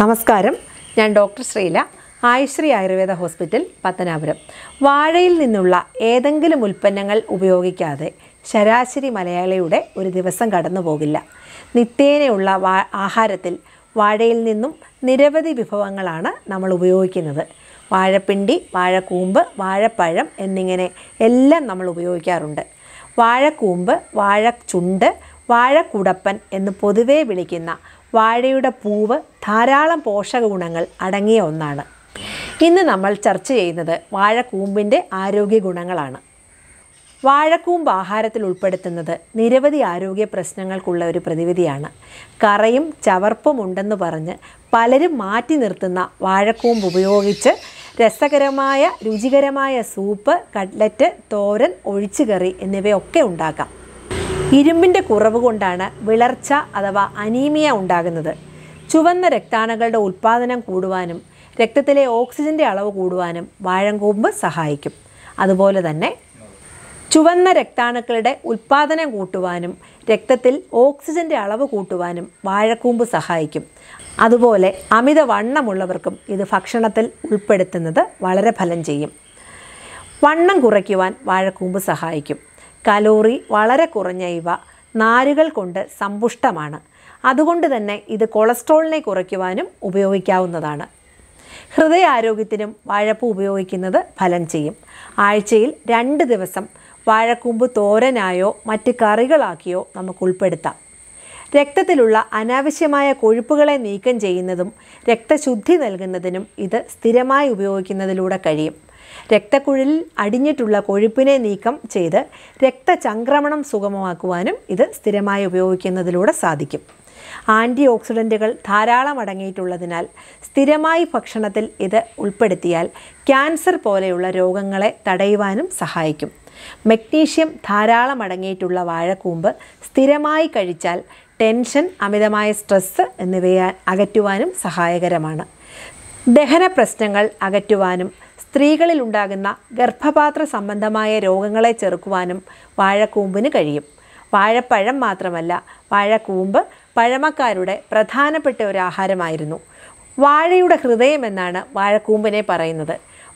നമസ്കാരം ഞാൻ doctor Sreela Ayushree Ayurveda hospital Pathanapuram വാഴയിൽ നിന്നുള്ള ഏതെങ്കിലും ഉൽപ്പന്നങ്ങൾ ഉപയോഗിക്കാതെ ശരാശരി മലയാളിയുടെ ഒരു ദിവസം കടന്നു പോകില്ല നിത്യേനയുള്ള ആഹാരത്തിൽ വാഴയിൽ നിന്നും നിരവധി വിഭവങ്ങളാണ് നമ്മൾ ഉപയോഗിക്കുന്നത് വാഴപ്പിണ്ടി വാഴക്കൂമ്പ് വാഴപ്പഴം എന്നിങ്ങനെ എല്ലാം നമ്മൾ ഉപയോഗിക്കാറുണ്ട് വാഴക്കൂമ്പ് ചുണ്ട് വാഴക്കുടപ്പൻ എന്ന് പൊതുവേ വിളിക്കുന്ന വാഴയുടെ പൂവ് ധാരാളം പോഷക ഗുണങ്ങൾ അടങ്ങിയ ഒന്നാണ് ഇന്ന് നമ്മൾ ചർച്ച ചെയ്യുന്നത് വാഴക്കൂമ്പിൻ്റെ ആരോഗ്യ ഗുണങ്ങളാണ് വാഴക്കൂമ്പ് ആഹാരത്തിൽ ഉൾപ്പെടുത്തുന്നത് നിരവധി ആരോഗ്യ പ്രശ്നങ്ങൾക്കുള്ള ഒരു പ്രതിവിധിയാണ് കറയും ചവർപ്പും ഉണ്ടെന്ന് പറഞ്ഞ് പലരും മാറ്റി നിർത്തുന്ന വാഴക്കൂമ്പ് ഉപയോഗിച്ച് രസകരമായ രുചികരമായ സൂപ്പ് കട്ലറ്റ് തോരൻ ഒഴിച്ചുകറി എന്നിവയൊക്കെ ഉണ്ടാക്കാം ഇരുമ്പിൻ്റെ കുറവ് കൊണ്ടാണ് വിളർച്ച അഥവാ അനീമിയ ഉണ്ടാകുന്നത് ചുവന്ന രക്താണുക്കളുടെ ഉൽപ്പാദനം കൂടുവാനും രക്തത്തിലെ ഓക്സിജൻ്റെ അളവ് കൂടുവാനും വാഴങ്കൂമ്പ് സഹായിക്കും അതുപോലെ തന്നെ ചുവന്ന രക്താണുക്കളുടെ ഉൽപ്പാദനം കൂട്ടുവാനും രക്തത്തിൽ ഓക്സിജൻ്റെ അളവ് കൂട്ടുവാനും വാഴക്കൂമ്പ് സഹായിക്കും അതുപോലെ അമിത വണ്ണമുള്ളവർക്കും ഇത് ഭക്ഷണത്തിൽ ഉൾപ്പെടുത്തുന്നത് വളരെ ഫലം ചെയ്യും വണ്ണം കുറയ്ക്കുവാൻ വാഴക്കൂമ്പ് സഹായിക്കും കലോറി വളരെ കുറഞ്ഞ ഇവ നാരുകൾ കൊണ്ട് സമ്പുഷ്ടമാണ് അതുകൊണ്ട് തന്നെ ഇത് കൊളസ്ട്രോളിനെ കുറയ്ക്കുവാനും ഉപയോഗിക്കാവുന്നതാണ് ഹൃദയാരോഗ്യത്തിനും വാഴപ്പ് ഉപയോഗിക്കുന്നത് ഫലം ചെയ്യും ആഴ്ചയിൽ രണ്ട് ദിവസം വാഴക്കൂമ്പ് തോരനായോ മറ്റ് കറികളാക്കിയോ നമുക്ക് ഉൾപ്പെടുത്താം രക്തത്തിലുള്ള അനാവശ്യമായ കൊഴുപ്പുകളെ നീക്കം ചെയ്യുന്നതും രക്തശുദ്ധി നൽകുന്നതിനും ഇത് സ്ഥിരമായി ഉപയോഗിക്കുന്നതിലൂടെ കഴിയും രക്തക്കുഴലിൽ അടിഞ്ഞിട്ടുള്ള കൊഴുപ്പിനെ നീക്കം ചെയ്ത് രക്തചംക്രമണം സുഗമമാക്കുവാനും ഇത് സ്ഥിരമായി ഉപയോഗിക്കുന്നതിലൂടെ സാധിക്കും ആൻറ്റി ഓക്സിഡൻറ്റുകൾ ധാരാളം അടങ്ങിയിട്ടുള്ളതിനാൽ സ്ഥിരമായി ഭക്ഷണത്തിൽ ഇത് ഉൾപ്പെടുത്തിയാൽ ക്യാൻസർ പോലെയുള്ള രോഗങ്ങളെ തടയുവാനും സഹായിക്കും മഗ്നീഷ്യം ധാരാളം അടങ്ങിയിട്ടുള്ള വാഴക്കൂമ്പ് സ്ഥിരമായി കഴിച്ചാൽ ടെൻഷൻ അമിതമായ സ്ട്രെസ് എന്നിവയെ അകറ്റുവാനും സഹായകരമാണ് ദഹന പ്രശ്നങ്ങൾ അകറ്റുവാനും സ്ത്രീകളിൽ ഉണ്ടാകുന്ന ഗർഭപാത്ര സംബന്ധമായ രോഗങ്ങളെ ചെറുക്കുവാനും വാഴക്കൂമ്പിന് കഴിയും വാഴപ്പഴം മാത്രമല്ല വാഴക്കൂമ്പ് പഴമക്കാരുടെ പ്രധാനപ്പെട്ട ഒരു ആഹാരമായിരുന്നു വാഴയുടെ ഹൃദയം എന്നാണ് വാഴക്കൂമ്പിനെ പറയുന്നത്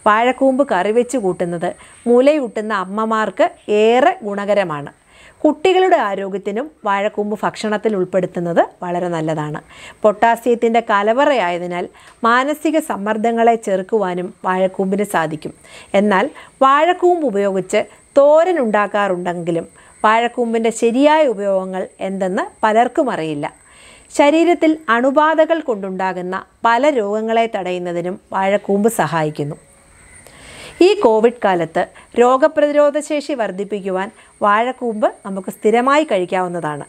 വാഴക്കൂമ്പ് കറിവെച്ച് കൂട്ടുന്നത് മുലയൂട്ടുന്ന അമ്മമാർക്ക് ഏറെ ഗുണകരമാണ് കുട്ടികളുടെ ആരോഗ്യത്തിനും വാഴക്കൂമ്പ് ഭക്ഷണത്തിൽ ഉൾപ്പെടുത്തുന്നത് വളരെ നല്ലതാണ് പൊട്ടാസ്യത്തിൻ്റെ കലവറയായതിനാൽ മാനസിക സമ്മർദ്ദങ്ങളെ ചെറുക്കുവാനും വാഴക്കൂമ്പിന് സാധിക്കും എന്നാൽ വാഴക്കൂമ്പ് ഉപയോഗിച്ച് തോരൻ ഉണ്ടാക്കാറുണ്ടെങ്കിലും വാഴക്കൂമ്പിൻ്റെ ശരിയായ ഉപയോഗങ്ങൾ എന്തെന്ന് പലർക്കും അറിയില്ല ശരീരത്തിൽ അണുബാധകൾ കൊണ്ടുണ്ടാകുന്ന പല രോഗങ്ങളെ തടയുന്നതിനും വാഴക്കൂമ്പ് സഹായിക്കുന്നു ഈ കോവിഡ് കാലത്ത് രോഗപ്രതിരോധ ശേഷി വർദ്ധിപ്പിക്കുവാൻ വാഴക്കൂമ്പ് നമുക്ക് സ്ഥിരമായി കഴിക്കാവുന്നതാണ്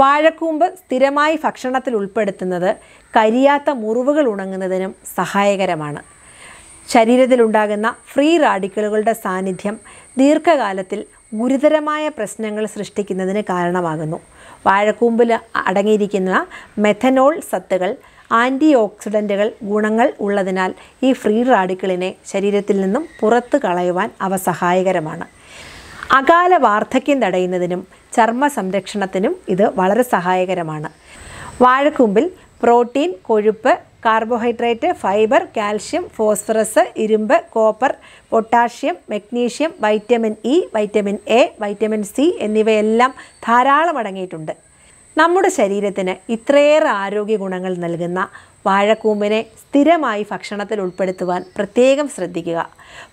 വാഴക്കൂമ്പ് സ്ഥിരമായി ഭക്ഷണത്തിൽ ഉൾപ്പെടുത്തുന്നത് കരിയാത്ത മുറിവുകൾ ഉണങ്ങുന്നതിനും സഹായകരമാണ് ശരീരത്തിലുണ്ടാകുന്ന ഫ്രീ റാഡിക്കലുകളുടെ സാന്നിധ്യം ദീർഘകാലത്തിൽ ഗുരുതരമായ പ്രശ്നങ്ങൾ സൃഷ്ടിക്കുന്നതിന് കാരണമാകുന്നു വാഴക്കൂമ്പിൽ അടങ്ങിയിരിക്കുന്ന മെഥനോൾ സത്തുകൾ ആൻറ്റി ഓക്സിഡൻറ്റുകൾ ഗുണങ്ങൾ ഉള്ളതിനാൽ ഈ ഫ്രീ റാഡിക്കളിനെ ശരീരത്തിൽ നിന്നും പുറത്തു കളയുവാൻ അവ സഹായകരമാണ് അകാല വാർദ്ധക്യം തടയുന്നതിനും ചർമ്മ സംരക്ഷണത്തിനും ഇത് വളരെ സഹായകരമാണ് വാഴക്കൂമ്പിൽ പ്രോട്ടീൻ കൊഴുപ്പ് കാർബോഹൈഡ്രേറ്റ് ഫൈബർ കാൽഷ്യം ഫോസ്ഫറസ് ഇരുമ്പ് copper potassium magnesium vitamin E vitamin A vitamin C എന്നിവയെല്ലാം ധാരാളം അടങ്ങിയിട്ടുണ്ട് നമ്മുടെ ശരീരത്തിന് ഇത്രയേറെ ആരോഗ്യ ഗുണങ്ങൾ നൽകുന്ന വാഴക്കൂമ്പിനെ സ്ഥിരമായി ഭക്ഷണത്തിൽ ഉൾപ്പെടുത്തുവാൻ പ്രത്യേകം ശ്രദ്ധിക്കുക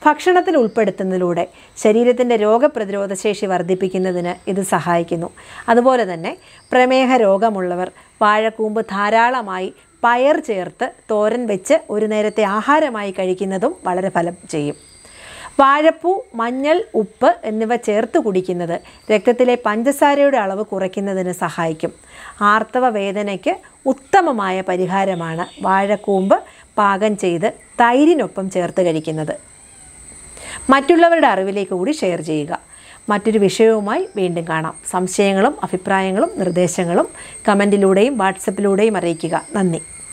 ഭക്ഷണത്തിൽ ഉൾപ്പെടുത്തുന്നതിലൂടെ ശരീരത്തിൻ്റെ രോഗപ്രതിരോധ ശേഷി വർദ്ധിപ്പിക്കുന്നതിന് ഇത് സഹായിക്കുന്നു അതുപോലെ തന്നെ പ്രമേഹ രോഗമുള്ളവർ വാഴക്കൂമ്പ് ധാരാളമായി പയർ ചേർത്ത് തോരൻ വെച്ച് ഒരു നേരത്തെ ആഹാരമായി കഴിക്കുന്നതും വളരെ ഫലം ചെയ്യും വാഴപ്പൂ മഞ്ഞൾ ഉപ്പ് എന്നിവ ചേർത്ത് കുടിക്കുന്നത് രക്തത്തിലെ പഞ്ചസാരയുടെ അളവ് കുറയ്ക്കുന്നതിന് സഹായിക്കും ആർത്തവ വേദനയ്ക്ക് ഉത്തമമായ പരിഹാരമാണ് വാഴക്കൂമ്പ് പാകം ചെയ്ത് തൈരിനൊപ്പം ചേർത്ത് കഴിക്കുന്നത് മറ്റുള്ളവരുടെ അറിവിലേക്ക് കൂടി ഷെയർ ചെയ്യുക മറ്റൊരു വിഷയവുമായി വീണ്ടും കാണാം സംശയങ്ങളും അഭിപ്രായങ്ങളും നിർദ്ദേശങ്ങളും കമൻറ്റിലൂടെയും വാട്സപ്പിലൂടെയും അറിയിക്കുക നന്ദി